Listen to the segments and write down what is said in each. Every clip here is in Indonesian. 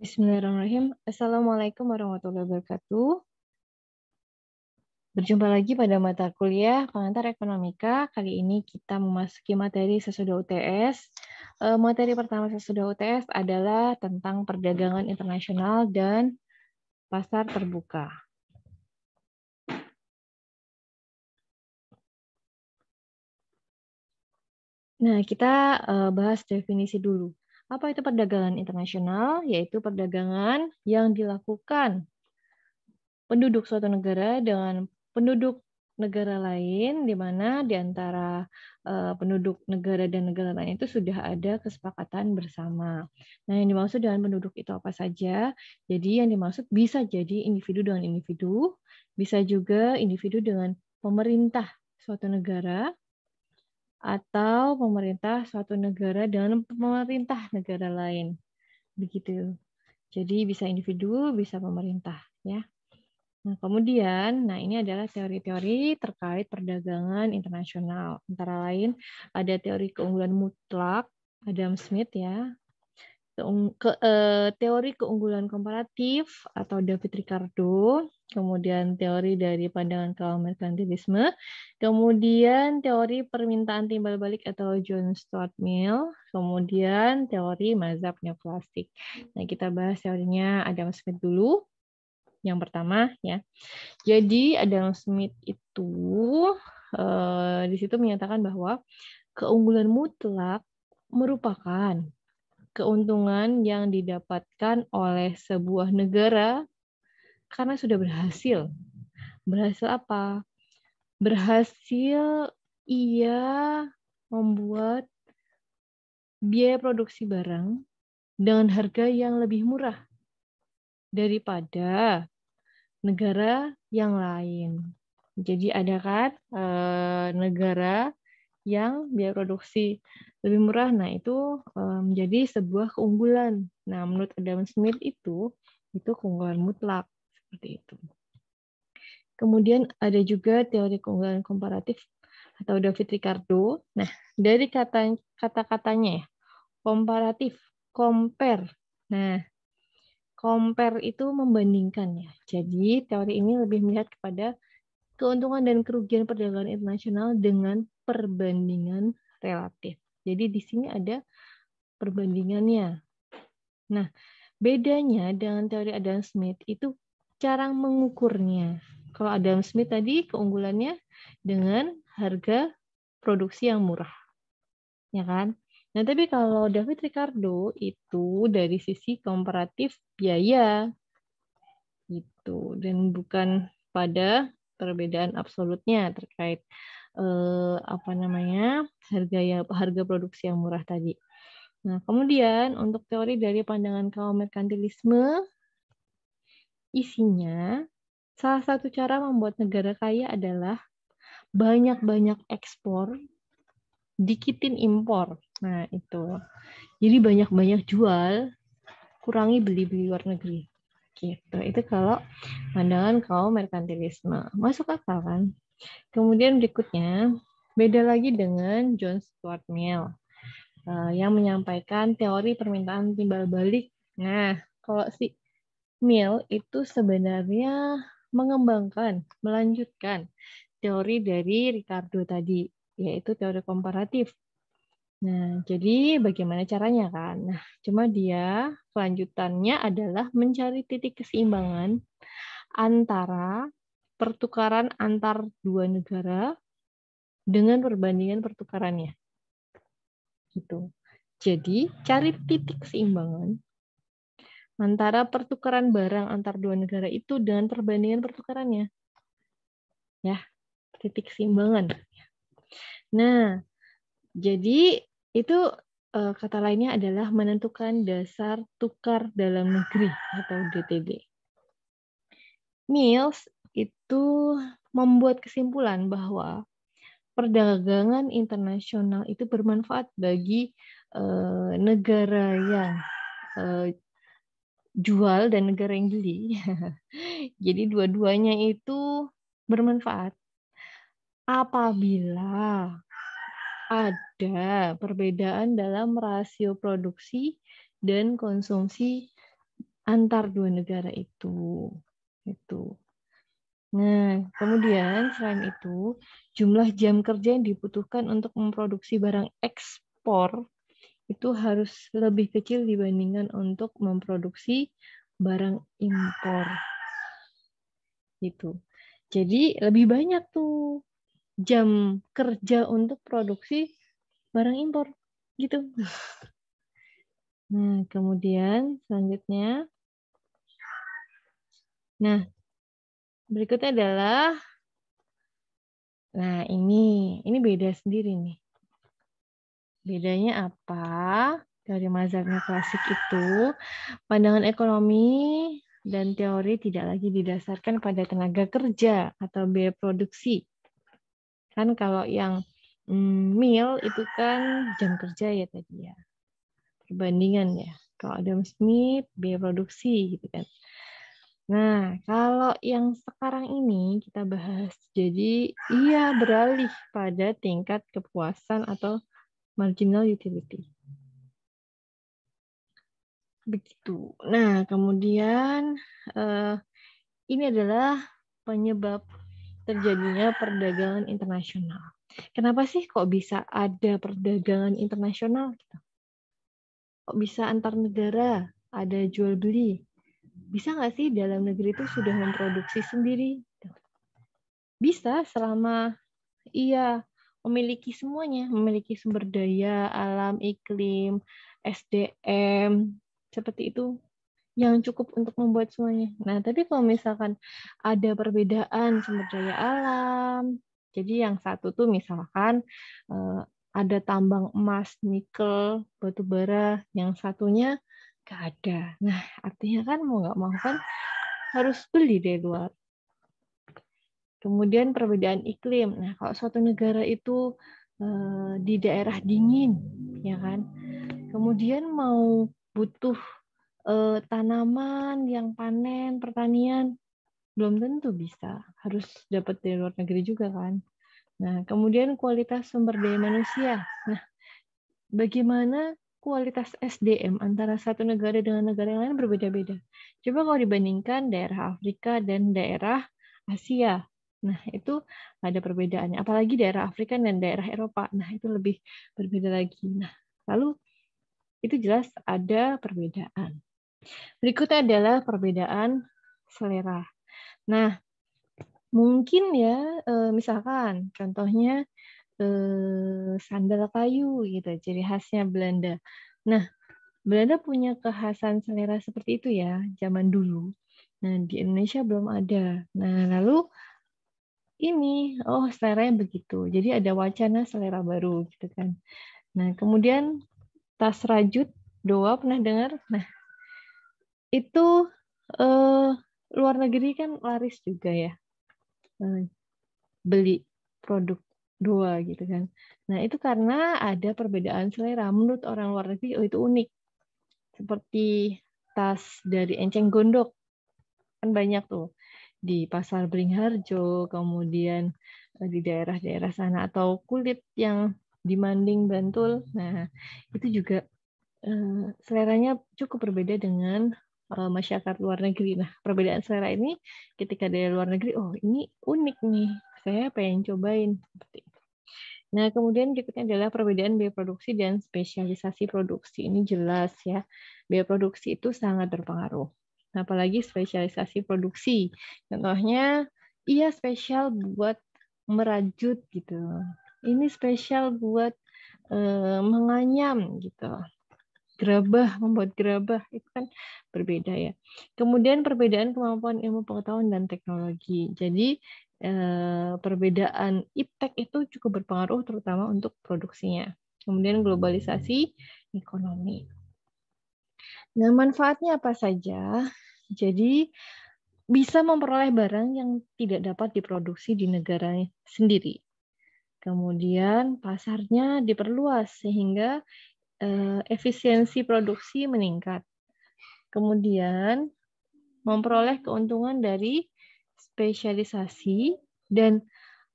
Bismillahirrahmanirrahim. Assalamualaikum warahmatullahi wabarakatuh. Berjumpa lagi pada mata kuliah pengantar ekonomika. Kali ini kita memasuki materi sesudah UTS. E, materi pertama sesudah UTS adalah tentang perdagangan internasional dan pasar terbuka. Nah, kita e, bahas definisi dulu. Apa itu perdagangan internasional? Yaitu perdagangan yang dilakukan penduduk suatu negara dengan penduduk negara lain di mana di antara eh, penduduk negara dan negara lain itu sudah ada kesepakatan bersama. Nah, yang dimaksud dengan penduduk itu apa saja? Jadi yang dimaksud bisa jadi individu dengan individu, bisa juga individu dengan pemerintah suatu negara, atau pemerintah suatu negara dengan pemerintah negara lain. Begitu. Jadi bisa individu, bisa pemerintah, ya. Nah, kemudian, nah ini adalah teori-teori terkait perdagangan internasional. Antara lain ada teori keunggulan mutlak Adam Smith ya. Eh, teori keunggulan komparatif atau David Ricardo, kemudian teori dari pandangan kaum merkantilisme, kemudian teori permintaan timbal balik atau John Stuart Mill, kemudian teori mazhab plastik. Nah, kita bahas teorinya Adam Smith dulu. Yang pertama ya. Jadi Adam Smith itu eh, di situ menyatakan bahwa keunggulan mutlak merupakan keuntungan yang didapatkan oleh sebuah negara karena sudah berhasil. Berhasil apa? Berhasil ia membuat biaya produksi barang dengan harga yang lebih murah daripada negara yang lain. Jadi ada kan eh, negara yang biaya produksi lebih murah. Nah, itu eh, menjadi sebuah keunggulan. Nah, menurut Adam Smith itu itu keunggulan mutlak. Seperti itu. Kemudian ada juga teori keunggulan komparatif atau David Ricardo. Nah, dari kata kata-katanya ya, komparatif, compare. Nah, compare itu membandingkan ya. Jadi, teori ini lebih melihat kepada keuntungan dan kerugian perdagangan internasional dengan perbandingan relatif. Jadi di sini ada perbandingannya. Nah, bedanya dengan teori Adam Smith itu cara mengukurnya. Kalau Adam Smith tadi keunggulannya dengan harga produksi yang murah. Ya kan? Nah, tapi kalau David Ricardo itu dari sisi komparatif biaya itu dan bukan pada perbedaan absolutnya terkait eh, apa namanya? harga ya harga produksi yang murah tadi. Nah, kemudian untuk teori dari pandangan kaum merkantilisme Isinya, salah satu cara membuat negara kaya adalah banyak-banyak ekspor, dikitin impor. Nah, itu. Jadi banyak-banyak jual, kurangi beli-beli luar negeri. Gitu. Itu kalau pandangan kaum merkantilisme. Masuk akal kan? Kemudian berikutnya, beda lagi dengan John Stuart Mill eh, yang menyampaikan teori permintaan timbal balik. Nah, kalau si Mill itu sebenarnya mengembangkan, melanjutkan teori dari Ricardo tadi, yaitu teori komparatif. Nah, jadi bagaimana caranya kan? Nah, cuma dia kelanjutannya adalah mencari titik keseimbangan antara pertukaran antar dua negara dengan perbandingan pertukarannya. Gitu. Jadi, cari titik keseimbangan antara pertukaran barang antar dua negara itu dengan perbandingan pertukarannya. Ya, titik simbangan. Nah, jadi itu eh, kata lainnya adalah menentukan dasar tukar dalam negeri atau DTD. Mills itu membuat kesimpulan bahwa perdagangan internasional itu bermanfaat bagi eh, negara yang eh, jual dan negara yang beli. Jadi dua-duanya itu bermanfaat. Apabila ada perbedaan dalam rasio produksi dan konsumsi antar dua negara itu. Itu. Nah, kemudian selain itu, jumlah jam kerja yang dibutuhkan untuk memproduksi barang ekspor itu harus lebih kecil dibandingkan untuk memproduksi barang impor gitu. Jadi lebih banyak tuh jam kerja untuk produksi barang impor gitu. Nah, kemudian selanjutnya Nah, berikutnya adalah Nah, ini ini beda sendiri nih. Bedanya apa dari mazhabnya klasik itu? Pandangan ekonomi dan teori tidak lagi didasarkan pada tenaga kerja atau biaya produksi. Kan kalau yang mm, itu kan jam kerja ya tadi ya. Perbandingan ya. Kalau Adam Smith biaya produksi gitu kan. Nah, kalau yang sekarang ini kita bahas, jadi ia beralih pada tingkat kepuasan atau marginal utility. Begitu. Nah, kemudian uh, ini adalah penyebab terjadinya perdagangan internasional. Kenapa sih kok bisa ada perdagangan internasional? Gitu? Kok bisa antar negara ada jual beli? Bisa nggak sih dalam negeri itu sudah memproduksi sendiri? Bisa selama iya memiliki semuanya, memiliki sumber daya, alam, iklim, SDM, seperti itu yang cukup untuk membuat semuanya. Nah, tapi kalau misalkan ada perbedaan sumber daya alam, jadi yang satu tuh misalkan eh, ada tambang emas, nikel, batu bara, yang satunya gak ada. Nah, artinya kan mau nggak mau kan harus beli dari luar. Kemudian perbedaan iklim. Nah, kalau suatu negara itu e, di daerah dingin, ya kan. Kemudian mau butuh e, tanaman yang panen pertanian belum tentu bisa. Harus dapat dari luar negeri juga kan. Nah, kemudian kualitas sumber daya manusia. Nah, bagaimana kualitas SDM antara satu negara dengan negara yang lain berbeda-beda. Coba kalau dibandingkan daerah Afrika dan daerah Asia. Nah, itu ada perbedaannya. Apalagi daerah Afrika dan daerah Eropa. Nah, itu lebih berbeda lagi. Nah, lalu itu jelas ada perbedaan. Berikutnya adalah perbedaan selera. Nah, mungkin ya, eh, misalkan contohnya eh, sandal kayu gitu, ciri khasnya Belanda. Nah, Belanda punya kekhasan selera seperti itu ya, zaman dulu. Nah, di Indonesia belum ada. Nah, lalu ini oh selera yang begitu jadi ada wacana selera baru gitu kan nah kemudian tas rajut doa pernah dengar nah itu eh, luar negeri kan laris juga ya eh, beli produk doa gitu kan nah itu karena ada perbedaan selera menurut orang luar negeri oh itu unik seperti tas dari enceng gondok kan banyak tuh di Pasar Beringharjo, kemudian eh, di daerah-daerah sana atau kulit yang dimanding Bantul. Nah, itu juga eh, seleranya cukup berbeda dengan eh, masyarakat luar negeri. Nah, perbedaan selera ini ketika dari luar negeri, oh ini unik nih, saya pengen cobain seperti itu. Nah, kemudian berikutnya adalah perbedaan biaya produksi dan spesialisasi produksi. Ini jelas ya, biaya produksi itu sangat berpengaruh apalagi spesialisasi produksi. Contohnya, ia spesial buat merajut gitu. Ini spesial buat e, menganyam gitu. Gerabah, membuat gerabah itu kan berbeda ya. Kemudian perbedaan kemampuan ilmu pengetahuan dan teknologi. Jadi e, perbedaan iptek itu cukup berpengaruh terutama untuk produksinya. Kemudian globalisasi ekonomi. Nah, manfaatnya apa saja? Jadi, bisa memperoleh barang yang tidak dapat diproduksi di negara sendiri. Kemudian, pasarnya diperluas sehingga eh, efisiensi produksi meningkat. Kemudian, memperoleh keuntungan dari spesialisasi dan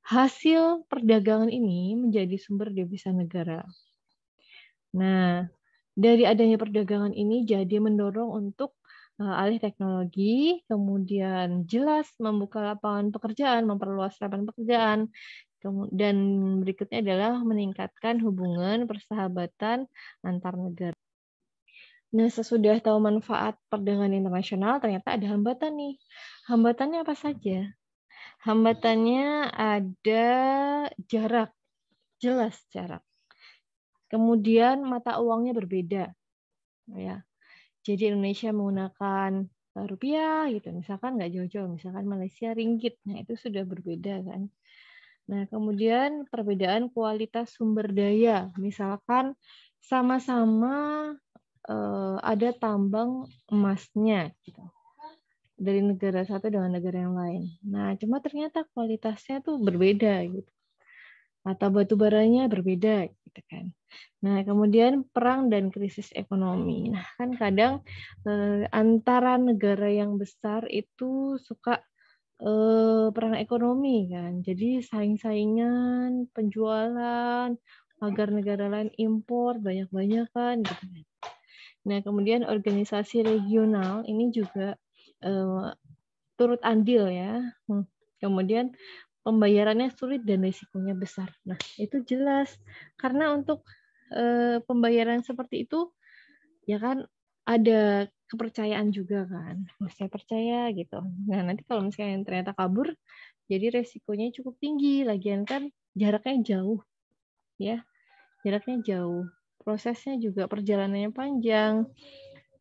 hasil perdagangan ini menjadi sumber devisa negara. Nah, dari adanya perdagangan ini jadi mendorong untuk eh, alih teknologi, kemudian jelas membuka lapangan pekerjaan, memperluas lapangan pekerjaan, dan berikutnya adalah meningkatkan hubungan persahabatan antar negara. Nah, sesudah tahu manfaat perdagangan internasional, ternyata ada hambatan nih. Hambatannya apa saja? Hambatannya ada jarak, jelas jarak. Kemudian mata uangnya berbeda. Ya. Jadi Indonesia menggunakan eh, rupiah gitu, misalkan nggak jauh-jauh, misalkan Malaysia ringgit. Nah, itu sudah berbeda kan. Nah, kemudian perbedaan kualitas sumber daya. Misalkan sama-sama eh, ada tambang emasnya gitu dari negara satu dengan negara yang lain. Nah, cuma ternyata kualitasnya tuh berbeda gitu. Atau batu baranya berbeda gitu kan. Nah, kemudian perang dan krisis ekonomi. Nah, kan kadang eh, antara negara yang besar itu suka eh, perang ekonomi kan. Jadi saing-saingan, penjualan agar negara lain impor banyak-banyakan gitu kan. Nah, kemudian organisasi regional ini juga eh, turut andil ya. Hmm, kemudian pembayarannya sulit dan risikonya besar. Nah, itu jelas karena untuk e, pembayaran seperti itu ya kan ada kepercayaan juga kan. Saya percaya gitu. Nah, nanti kalau misalnya ternyata kabur, jadi resikonya cukup tinggi. Lagian kan jaraknya jauh. Ya. Jaraknya jauh. Prosesnya juga perjalanannya panjang.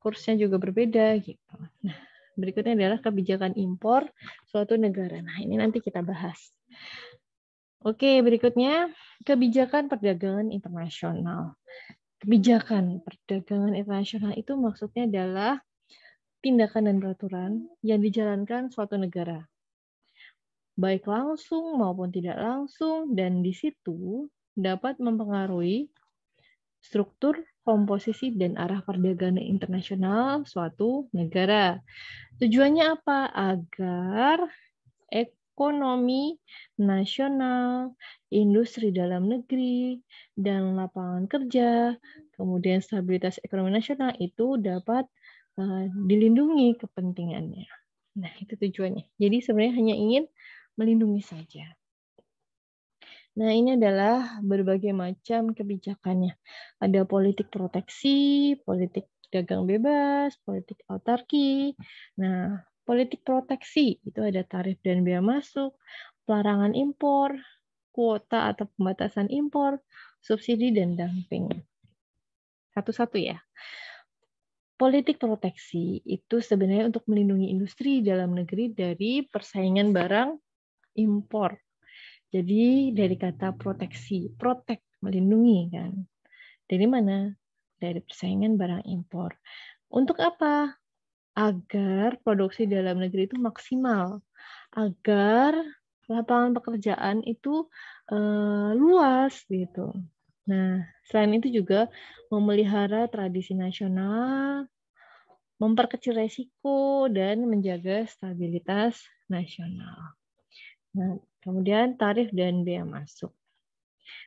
Kursnya juga berbeda gitu. Nah, Berikutnya adalah kebijakan impor suatu negara. Nah, ini nanti kita bahas. Oke, berikutnya kebijakan perdagangan internasional. Kebijakan perdagangan internasional itu maksudnya adalah tindakan dan peraturan yang dijalankan suatu negara. Baik langsung maupun tidak langsung dan di situ dapat mempengaruhi struktur komposisi dan arah perdagangan internasional suatu negara. Tujuannya apa? Agar ekonomi nasional, industri dalam negeri, dan lapangan kerja, kemudian stabilitas ekonomi nasional itu dapat uh, dilindungi kepentingannya. Nah, itu tujuannya. Jadi sebenarnya hanya ingin melindungi saja. Nah, ini adalah berbagai macam kebijakannya. Ada politik proteksi, politik dagang bebas, politik autarki. Nah, politik proteksi itu ada tarif dan biaya masuk, pelarangan impor, kuota atau pembatasan impor, subsidi dan dumping. Satu-satu ya. Politik proteksi itu sebenarnya untuk melindungi industri dalam negeri dari persaingan barang impor jadi dari hmm. kata proteksi, protect, melindungi kan. Dari mana? Dari persaingan barang impor. Untuk apa? Agar produksi dalam negeri itu maksimal. Agar lapangan pekerjaan itu uh, luas gitu. Nah, selain itu juga memelihara tradisi nasional, memperkecil resiko, dan menjaga stabilitas nasional. Nah, Kemudian tarif dan biaya masuk.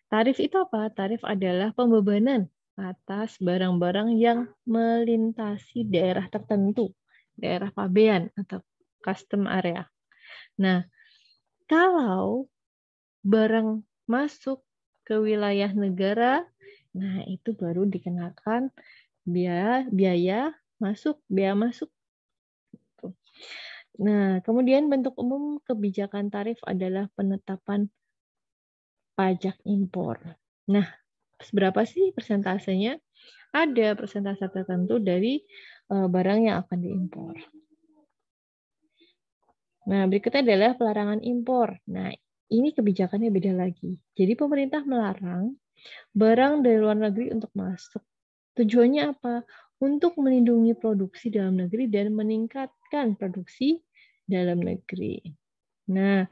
Tarif itu apa? Tarif adalah pembebanan atas barang-barang yang melintasi daerah tertentu, daerah pabean atau custom area. Nah, kalau barang masuk ke wilayah negara, nah itu baru dikenakan biaya biaya masuk, biaya masuk. Nah, kemudian bentuk umum kebijakan tarif adalah penetapan pajak impor. Nah, seberapa sih persentasenya? Ada persentase tertentu dari eh, barang yang akan diimpor. Nah, berikutnya adalah pelarangan impor. Nah, ini kebijakannya beda lagi. Jadi pemerintah melarang barang dari luar negeri untuk masuk. Tujuannya apa? Untuk melindungi produksi dalam negeri dan meningkatkan produksi dalam negeri. Nah,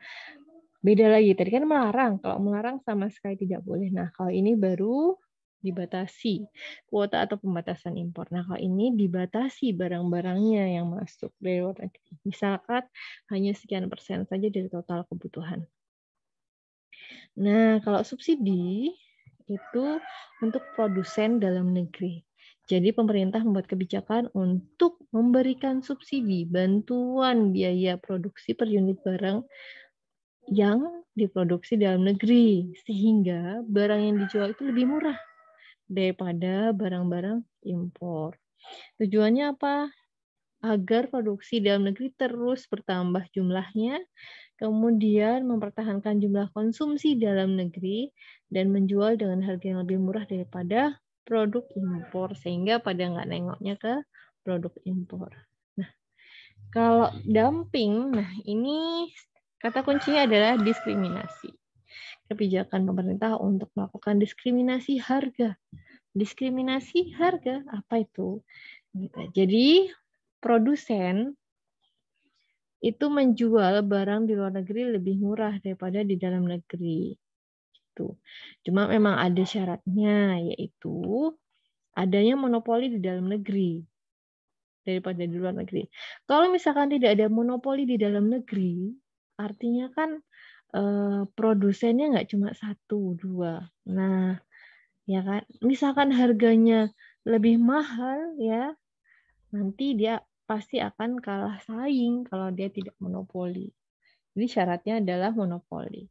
beda lagi. Tadi kan melarang. Kalau melarang sama sekali tidak boleh. Nah, kalau ini baru dibatasi kuota atau pembatasan impor. Nah, kalau ini dibatasi barang-barangnya yang masuk dari luar negeri. Misalkan hanya sekian persen saja dari total kebutuhan. Nah, kalau subsidi itu untuk produsen dalam negeri. Jadi pemerintah membuat kebijakan untuk memberikan subsidi bantuan biaya produksi per unit barang yang diproduksi dalam negeri sehingga barang yang dijual itu lebih murah daripada barang-barang impor. Tujuannya apa? Agar produksi dalam negeri terus bertambah jumlahnya, kemudian mempertahankan jumlah konsumsi dalam negeri dan menjual dengan harga yang lebih murah daripada produk impor sehingga pada nggak nengoknya ke produk impor. Nah, kalau dumping, nah ini kata kuncinya adalah diskriminasi. Kebijakan pemerintah untuk melakukan diskriminasi harga. Diskriminasi harga apa itu? Gitu. Jadi produsen itu menjual barang di luar negeri lebih murah daripada di dalam negeri gitu. Cuma memang ada syaratnya yaitu adanya monopoli di dalam negeri daripada di luar negeri. Kalau misalkan tidak ada monopoli di dalam negeri, artinya kan eh, produsennya nggak cuma satu dua. Nah, ya kan, misalkan harganya lebih mahal ya, nanti dia pasti akan kalah saing kalau dia tidak monopoli. Jadi syaratnya adalah monopoli.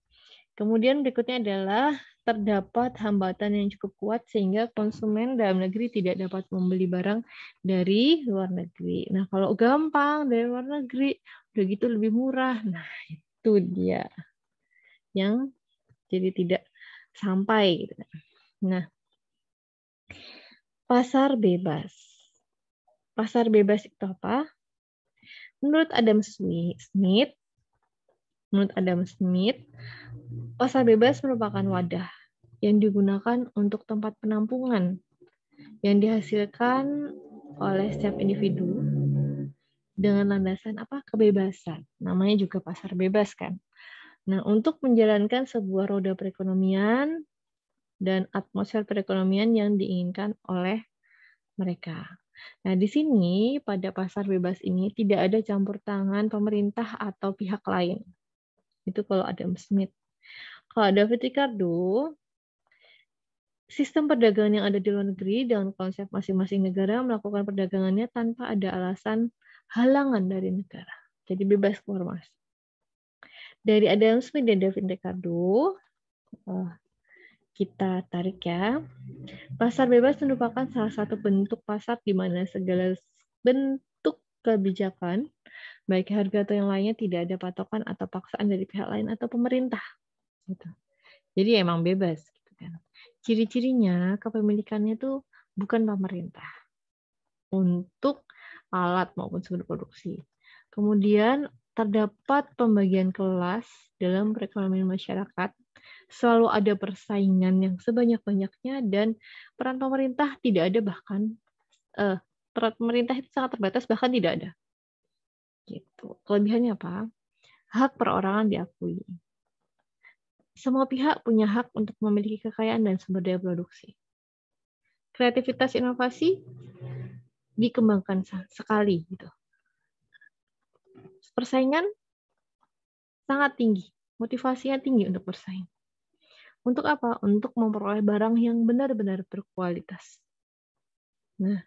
Kemudian berikutnya adalah terdapat hambatan yang cukup kuat sehingga konsumen dalam negeri tidak dapat membeli barang dari luar negeri. Nah, kalau gampang dari luar negeri, udah gitu lebih murah. Nah, itu dia yang jadi tidak sampai. Gitu. Nah, pasar bebas. Pasar bebas itu apa? Menurut Adam Smith, Menurut Adam Smith, pasar bebas merupakan wadah yang digunakan untuk tempat penampungan yang dihasilkan oleh setiap individu dengan landasan apa kebebasan. Namanya juga pasar bebas kan. Nah, untuk menjalankan sebuah roda perekonomian dan atmosfer perekonomian yang diinginkan oleh mereka. Nah, di sini pada pasar bebas ini tidak ada campur tangan pemerintah atau pihak lain. Itu kalau Adam Smith. Kalau David Ricardo, sistem perdagangan yang ada di luar negeri dengan konsep masing-masing negara melakukan perdagangannya tanpa ada alasan halangan dari negara. Jadi bebas keluar masuk. Dari Adam Smith dan David Ricardo, eh, kita tarik ya. Pasar bebas merupakan salah satu bentuk pasar di mana segala bentuk kebijakan, baik harga atau yang lainnya tidak ada patokan atau paksaan dari pihak lain atau pemerintah. Gitu. Jadi ya emang bebas. Gitu kan. Ciri-cirinya kepemilikannya tuh bukan pemerintah untuk alat maupun sumber produksi. Kemudian terdapat pembagian kelas dalam perekonomian masyarakat. Selalu ada persaingan yang sebanyak-banyaknya dan peran pemerintah tidak ada bahkan eh, Peran pemerintah itu sangat terbatas bahkan tidak ada. Gitu. Kelebihannya apa? Hak perorangan diakui. Semua pihak punya hak untuk memiliki kekayaan dan sumber daya produksi. Kreativitas inovasi dikembangkan sekali gitu. Persaingan sangat tinggi, motivasinya tinggi untuk bersaing. Untuk apa? Untuk memperoleh barang yang benar-benar berkualitas. Nah,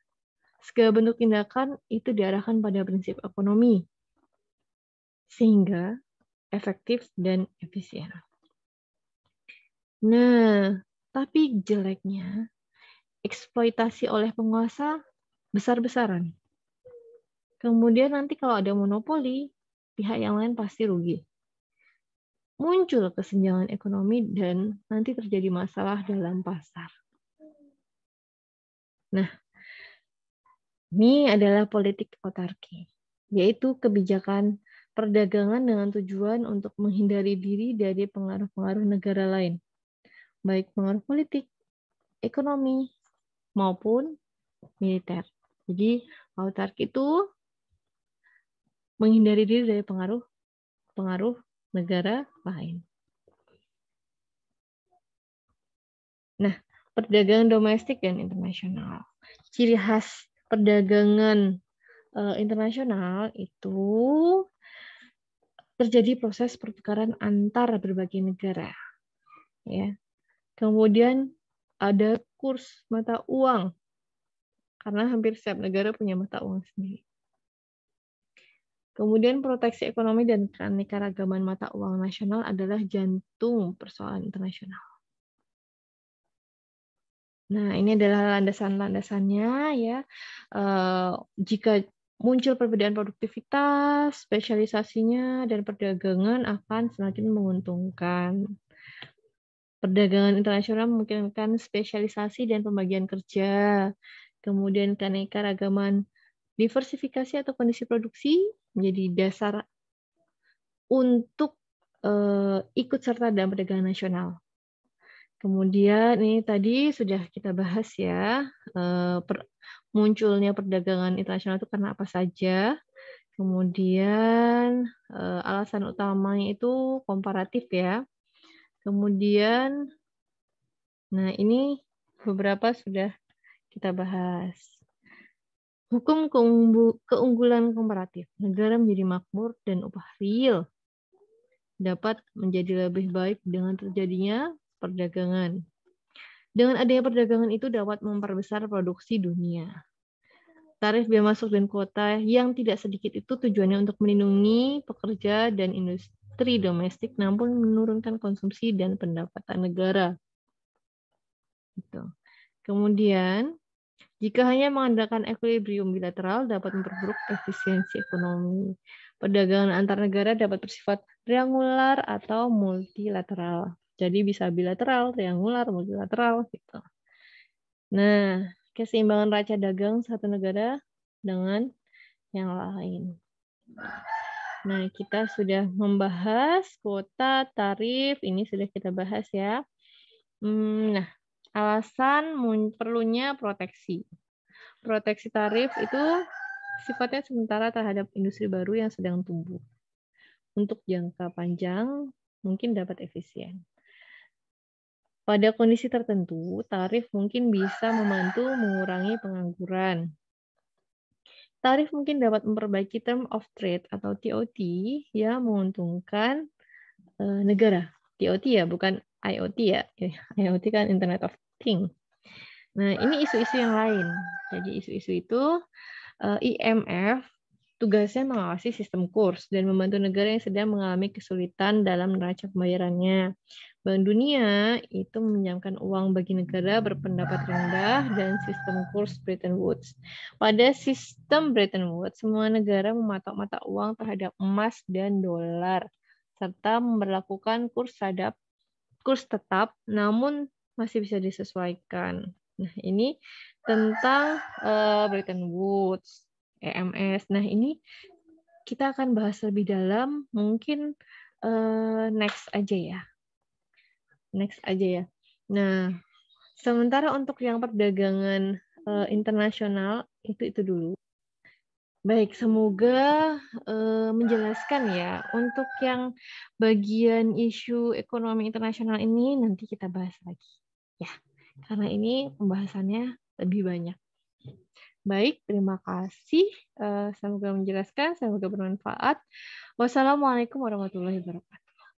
segala bentuk tindakan itu diarahkan pada prinsip ekonomi, sehingga efektif dan efisien. Nah, tapi jeleknya, eksploitasi oleh penguasa besar-besaran. Kemudian nanti kalau ada monopoli, pihak yang lain pasti rugi. Muncul kesenjangan ekonomi dan nanti terjadi masalah dalam pasar. Nah, ini adalah politik otarki, yaitu kebijakan perdagangan dengan tujuan untuk menghindari diri dari pengaruh-pengaruh negara lain, baik pengaruh politik, ekonomi, maupun militer. Jadi, otarki itu menghindari diri dari pengaruh pengaruh negara lain. Nah, perdagangan domestik dan internasional. Ciri khas perdagangan uh, internasional itu terjadi proses pertukaran antar berbagai negara. Ya. Kemudian ada kurs mata uang. Karena hampir setiap negara punya mata uang sendiri. Kemudian proteksi ekonomi dan keanekaragaman mata uang nasional adalah jantung persoalan internasional. Nah, ini adalah landasan-landasannya ya. Uh, jika muncul perbedaan produktivitas, spesialisasinya, dan perdagangan akan semakin menguntungkan. Perdagangan internasional memungkinkan spesialisasi dan pembagian kerja, kemudian keanekaragaman diversifikasi atau kondisi produksi menjadi dasar untuk uh, ikut serta dalam perdagangan nasional. Kemudian ini tadi sudah kita bahas ya eh, munculnya perdagangan internasional itu karena apa saja. Kemudian eh, alasan utamanya itu komparatif ya. Kemudian nah ini beberapa sudah kita bahas. Hukum keunggulan komparatif. Negara menjadi makmur dan upah real dapat menjadi lebih baik dengan terjadinya perdagangan. Dengan adanya perdagangan itu dapat memperbesar produksi dunia. Tarif biaya masuk dan kuota yang tidak sedikit itu tujuannya untuk melindungi pekerja dan industri domestik, namun menurunkan konsumsi dan pendapatan negara. Gitu. Kemudian, jika hanya mengandalkan equilibrium bilateral dapat memperburuk efisiensi ekonomi. Perdagangan antar negara dapat bersifat triangular atau multilateral. Jadi bisa bilateral, triangular, multilateral gitu. Nah, keseimbangan raca dagang satu negara dengan yang lain. Nah, kita sudah membahas kuota, tarif, ini sudah kita bahas ya. Hmm, nah, alasan perlunya proteksi. Proteksi tarif itu sifatnya sementara terhadap industri baru yang sedang tumbuh. Untuk jangka panjang, mungkin dapat efisien. Pada kondisi tertentu, tarif mungkin bisa membantu mengurangi pengangguran. Tarif mungkin dapat memperbaiki term of trade atau TOT yang menguntungkan eh, negara. TOT ya, bukan IoT ya. IoT kan Internet of Things. Nah, ini isu-isu yang lain. Jadi isu-isu itu eh, IMF Tugasnya mengawasi sistem kurs dan membantu negara yang sedang mengalami kesulitan dalam neraca pembayarannya. Bank Dunia itu meminjamkan uang bagi negara berpendapat rendah dan sistem kurs Bretton Woods. Pada sistem Bretton Woods, semua negara mematok mata uang terhadap emas dan dolar serta memperlakukan kurs terhadap kurs tetap namun masih bisa disesuaikan. Nah, ini tentang uh, Bretton Woods. EMS. Nah, ini kita akan bahas lebih dalam mungkin uh, next aja ya. Next aja ya. Nah, sementara untuk yang perdagangan uh, internasional itu itu dulu. Baik, semoga uh, menjelaskan ya untuk yang bagian isu ekonomi internasional ini nanti kita bahas lagi ya. Karena ini pembahasannya lebih banyak. Baik, terima kasih. Eh, semoga menjelaskan, semoga bermanfaat. Wassalamualaikum warahmatullahi wabarakatuh.